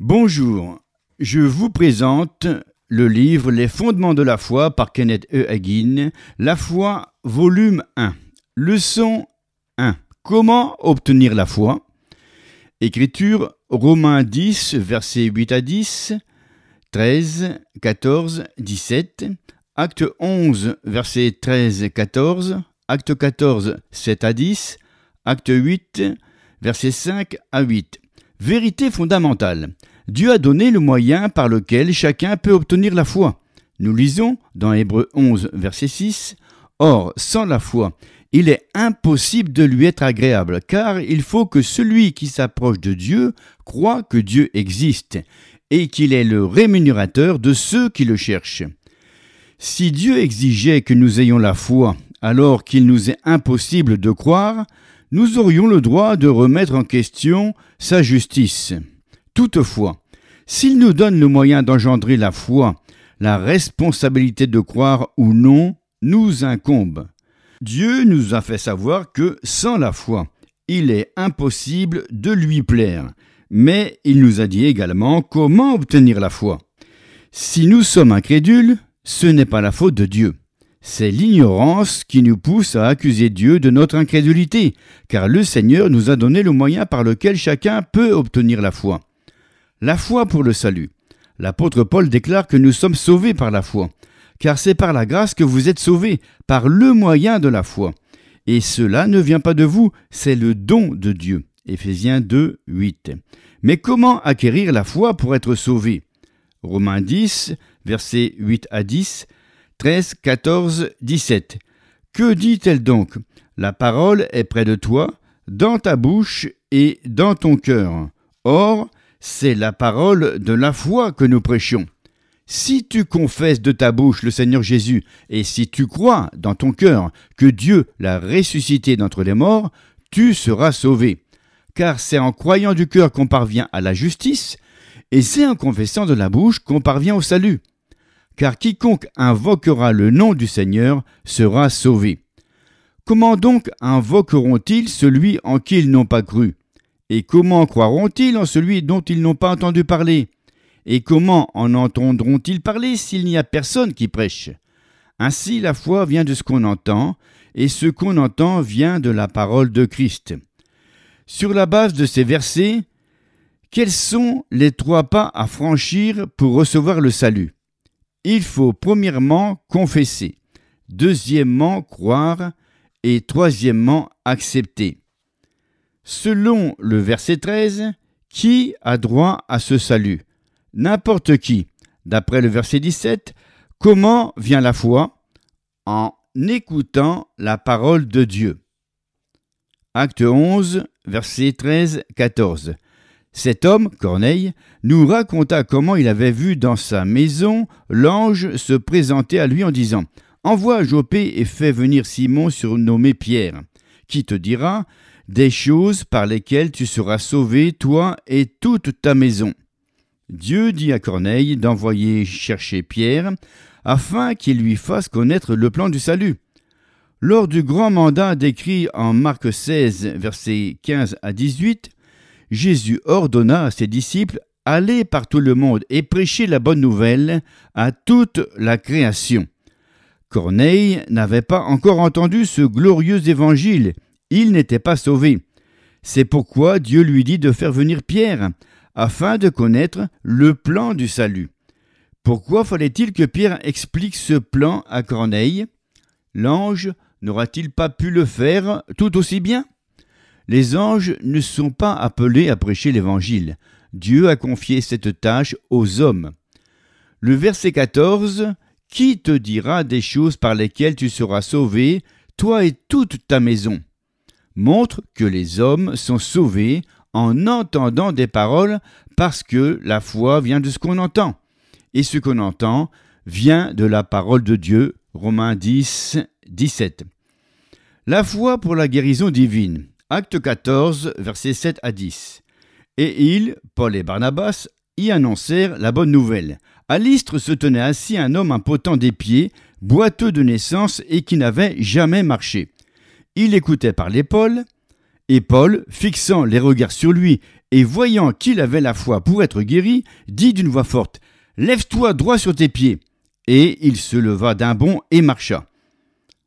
Bonjour, je vous présente le livre Les fondements de la foi par Kenneth E. Hagin, La foi, volume 1, leçon 1. Comment obtenir la foi Écriture Romains 10, versets 8 à 10, 13, 14, 17, Acte 11, versets 13, 14, Acte 14, 7 à 10, Acte 8, versets 5 à 8. Vérité fondamentale. Dieu a donné le moyen par lequel chacun peut obtenir la foi. Nous lisons dans Hébreu 11, verset 6, Or, sans la foi, il est impossible de lui être agréable, car il faut que celui qui s'approche de Dieu croit que Dieu existe, et qu'il est le rémunérateur de ceux qui le cherchent. Si Dieu exigeait que nous ayons la foi, alors qu'il nous est impossible de croire, nous aurions le droit de remettre en question sa justice. Toutefois, s'il nous donne le moyen d'engendrer la foi, la responsabilité de croire ou non nous incombe. Dieu nous a fait savoir que sans la foi, il est impossible de lui plaire, mais il nous a dit également comment obtenir la foi. Si nous sommes incrédules, ce n'est pas la faute de Dieu. C'est l'ignorance qui nous pousse à accuser Dieu de notre incrédulité, car le Seigneur nous a donné le moyen par lequel chacun peut obtenir la foi. La foi pour le salut. L'apôtre Paul déclare que nous sommes sauvés par la foi, car c'est par la grâce que vous êtes sauvés, par le moyen de la foi. Et cela ne vient pas de vous, c'est le don de Dieu. Éphésiens 2, 8. Mais comment acquérir la foi pour être sauvé Romains 10, versets 8 à 10. 13, 14, 17. Que dit-elle donc La parole est près de toi, dans ta bouche et dans ton cœur. Or, c'est la parole de la foi que nous prêchons. Si tu confesses de ta bouche le Seigneur Jésus, et si tu crois dans ton cœur que Dieu l'a ressuscité d'entre les morts, tu seras sauvé. Car c'est en croyant du cœur qu'on parvient à la justice, et c'est en confessant de la bouche qu'on parvient au salut car quiconque invoquera le nom du Seigneur sera sauvé. Comment donc invoqueront-ils celui en qui ils n'ont pas cru Et comment croiront-ils en celui dont ils n'ont pas entendu parler Et comment en entendront-ils parler s'il n'y a personne qui prêche Ainsi la foi vient de ce qu'on entend, et ce qu'on entend vient de la parole de Christ. Sur la base de ces versets, quels sont les trois pas à franchir pour recevoir le salut il faut premièrement confesser, deuxièmement croire et troisièmement accepter. Selon le verset 13, qui a droit à ce salut N'importe qui. D'après le verset 17, comment vient la foi En écoutant la parole de Dieu. Acte 11, verset 13-14. Cet homme, Corneille, nous raconta comment il avait vu dans sa maison l'ange se présenter à lui en disant Envoie Jopé et fais venir Simon surnommé Pierre, qui te dira des choses par lesquelles tu seras sauvé, toi et toute ta maison. Dieu dit à Corneille d'envoyer chercher Pierre, afin qu'il lui fasse connaître le plan du salut. Lors du grand mandat décrit en Marc 16, versets 15 à 18, Jésus ordonna à ses disciples Allez par tout le monde et prêcher la bonne nouvelle à toute la création. Corneille n'avait pas encore entendu ce glorieux évangile, il n'était pas sauvé. C'est pourquoi Dieu lui dit de faire venir Pierre, afin de connaître le plan du salut. Pourquoi fallait-il que Pierre explique ce plan à Corneille L'ange n'aura-t-il pas pu le faire tout aussi bien les anges ne sont pas appelés à prêcher l'Évangile. Dieu a confié cette tâche aux hommes. Le verset 14 Qui te dira des choses par lesquelles tu seras sauvé, toi et toute ta maison montre que les hommes sont sauvés en entendant des paroles parce que la foi vient de ce qu'on entend. Et ce qu'on entend vient de la parole de Dieu. Romains 10, 17. La foi pour la guérison divine. Acte 14, versets 7 à 10. Et ils, Paul et Barnabas, y annoncèrent la bonne nouvelle. À l'Istre se tenait assis un homme impotent des pieds, boiteux de naissance et qui n'avait jamais marché. Il écoutait parler Paul, et Paul, fixant les regards sur lui et voyant qu'il avait la foi pour être guéri, dit d'une voix forte Lève-toi droit sur tes pieds. Et il se leva d'un bond et marcha.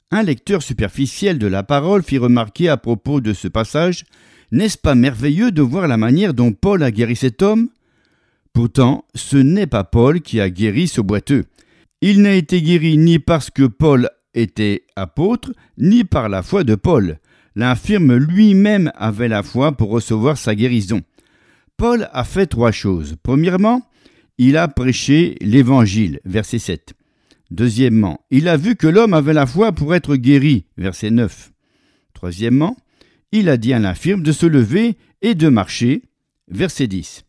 Un lecteur superficiel de la parole fit remarquer à propos de ce passage N'est-ce pas merveilleux de voir la manière dont Paul a guéri cet homme Pourtant, ce n'est pas Paul qui a guéri ce boiteux. Il n'a été guéri ni parce que Paul était apôtre, ni par la foi de Paul. L'infirme lui-même avait la foi pour recevoir sa guérison. Paul a fait trois choses. Premièrement, il a prêché l'Évangile, verset 7. Deuxièmement, il a vu que l'homme avait la foi pour être guéri, verset 9. Troisièmement, il a dit à l'infirme de se lever et de marcher, verset 10.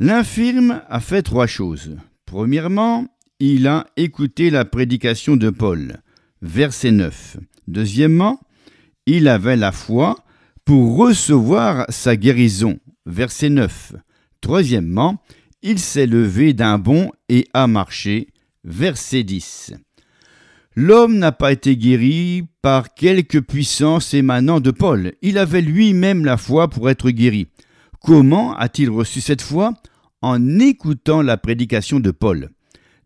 L'infirme a fait trois choses. Premièrement, il a écouté la prédication de Paul, verset 9. Deuxièmement, il avait la foi pour recevoir sa guérison, verset 9. Troisièmement, il s'est levé d'un bond et a marché, verset 10. L'homme n'a pas été guéri par quelque puissance émanant de Paul. Il avait lui-même la foi pour être guéri. Comment a-t-il reçu cette foi En écoutant la prédication de Paul.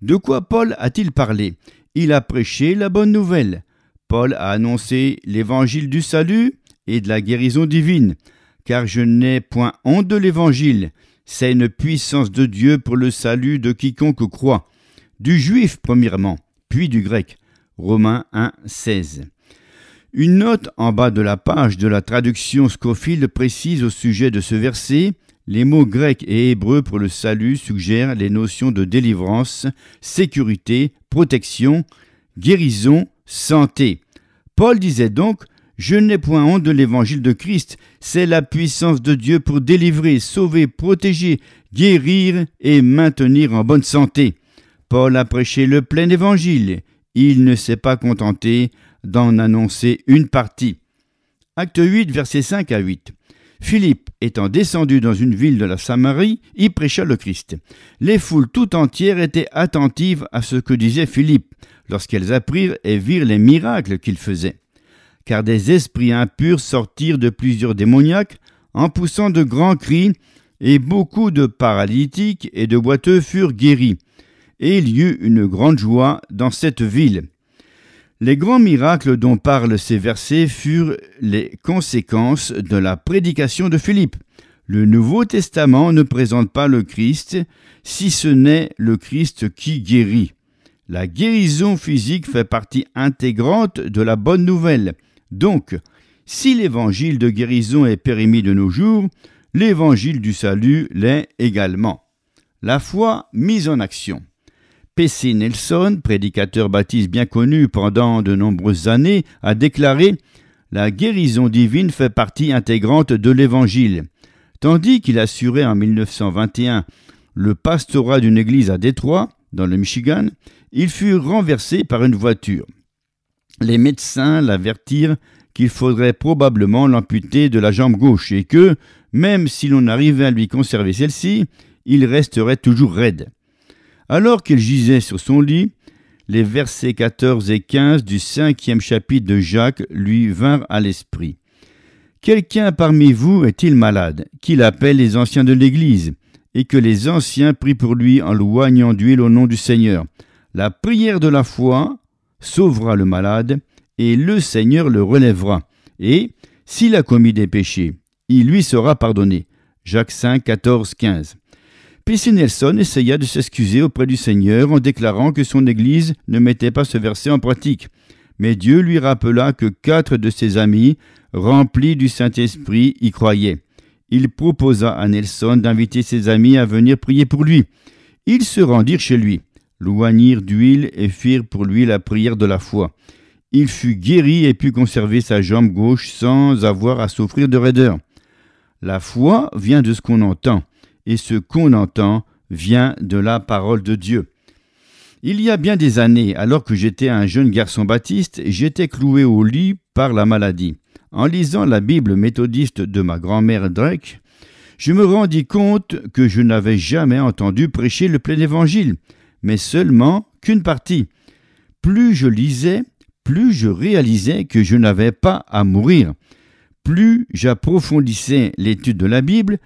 De quoi Paul a-t-il parlé Il a prêché la bonne nouvelle. Paul a annoncé l'évangile du salut et de la guérison divine. Car je n'ai point honte de l'évangile. C'est une puissance de Dieu pour le salut de quiconque croit du juif premièrement, puis du grec. Romains 1, 16. Une note en bas de la page de la traduction Scofield précise au sujet de ce verset les mots grecs et hébreux pour le salut suggèrent les notions de délivrance, sécurité, protection, guérison, santé. Paul disait donc Je n'ai point honte de l'évangile de Christ, c'est la puissance de Dieu pour délivrer, sauver, protéger, guérir et maintenir en bonne santé. Paul a prêché le plein évangile. Il ne s'est pas contenté d'en annoncer une partie. Acte 8, versets 5 à 8. Philippe, étant descendu dans une ville de la Samarie, y prêcha le Christ. Les foules tout entières étaient attentives à ce que disait Philippe, lorsqu'elles apprirent et virent les miracles qu'il faisait. Car des esprits impurs sortirent de plusieurs démoniaques, en poussant de grands cris, et beaucoup de paralytiques et de boiteux furent guéris et il y eut une grande joie dans cette ville. Les grands miracles dont parlent ces versets furent les conséquences de la prédication de Philippe. Le Nouveau Testament ne présente pas le Christ, si ce n'est le Christ qui guérit. La guérison physique fait partie intégrante de la bonne nouvelle. Donc, si l'évangile de guérison est périmé de nos jours, l'évangile du salut l'est également. La foi mise en action. P.C. Nelson, prédicateur baptiste bien connu pendant de nombreuses années, a déclaré La guérison divine fait partie intégrante de l'Évangile. Tandis qu'il assurait en 1921 le pastorat d'une église à Détroit, dans le Michigan, il fut renversé par une voiture. Les médecins l'avertirent qu'il faudrait probablement l'amputer de la jambe gauche et que, même si l'on arrivait à lui conserver celle-ci, il resterait toujours raide. Alors qu'il gisait sur son lit, les versets 14 et 15 du cinquième chapitre de Jacques lui vinrent à l'esprit. Quelqu'un parmi vous est-il malade, qu'il appelle les anciens de l'Église, et que les anciens prient pour lui en loignant d'huile au nom du Seigneur. La prière de la foi sauvera le malade, et le Seigneur le relèvera. Et, s'il a commis des péchés, il lui sera pardonné. Jacques 5, 14, 15. P.C. Nelson essaya de s'excuser auprès du Seigneur en déclarant que son Église ne mettait pas ce verset en pratique. Mais Dieu lui rappela que quatre de ses amis, remplis du Saint-Esprit, y croyaient. Il proposa à Nelson d'inviter ses amis à venir prier pour lui. Ils se rendirent chez lui, loignirent d'huile et firent pour lui la prière de la foi. Il fut guéri et put conserver sa jambe gauche sans avoir à souffrir de raideur. La foi vient de ce qu'on entend et ce qu'on entend vient de la parole de Dieu. Il y a bien des années, alors que j'étais un jeune garçon baptiste, j'étais cloué au lit par la maladie. En lisant la Bible méthodiste de ma grand-mère Drake, je me rendis compte que je n'avais jamais entendu prêcher le plein évangile, mais seulement qu'une partie. Plus je lisais, plus je réalisais que je n'avais pas à mourir. Plus j'approfondissais l'étude de la Bible,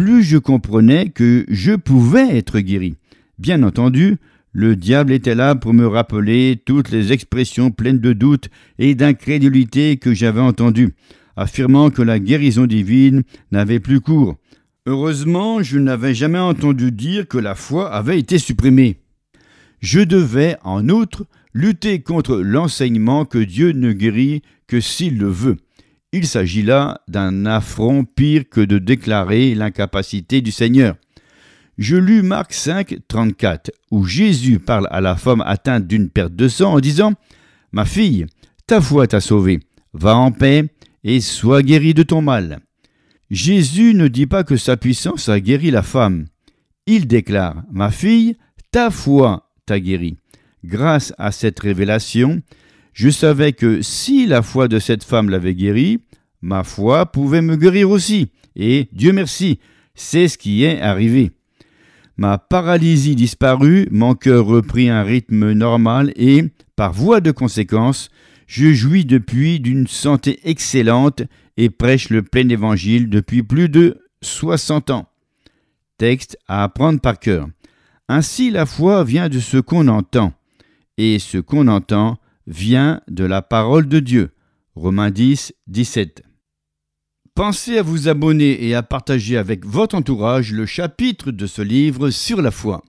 plus je comprenais que je pouvais être guéri. Bien entendu, le diable était là pour me rappeler toutes les expressions pleines de doute et d'incrédulité que j'avais entendues, affirmant que la guérison divine n'avait plus cours. Heureusement, je n'avais jamais entendu dire que la foi avait été supprimée. Je devais, en outre, lutter contre l'enseignement que Dieu ne guérit que s'il le veut. Il s'agit là d'un affront pire que de déclarer l'incapacité du Seigneur. Je lus Marc 5, 34, où Jésus parle à la femme atteinte d'une perte de sang en disant Ma fille, ta foi t'a sauvée, va en paix et sois guérie de ton mal. Jésus ne dit pas que sa puissance a guéri la femme. Il déclare Ma fille, ta foi t'a guérie. Grâce à cette révélation, je savais que si la foi de cette femme l'avait guérie, ma foi pouvait me guérir aussi. Et Dieu merci, c'est ce qui est arrivé. Ma paralysie disparut, mon cœur reprit un rythme normal et, par voie de conséquence, je jouis depuis d'une santé excellente et prêche le plein évangile depuis plus de 60 ans. Texte à apprendre par cœur. Ainsi la foi vient de ce qu'on entend, et ce qu'on entend vient de la parole de Dieu. Romains 10, 17. Pensez à vous abonner et à partager avec votre entourage le chapitre de ce livre sur la foi.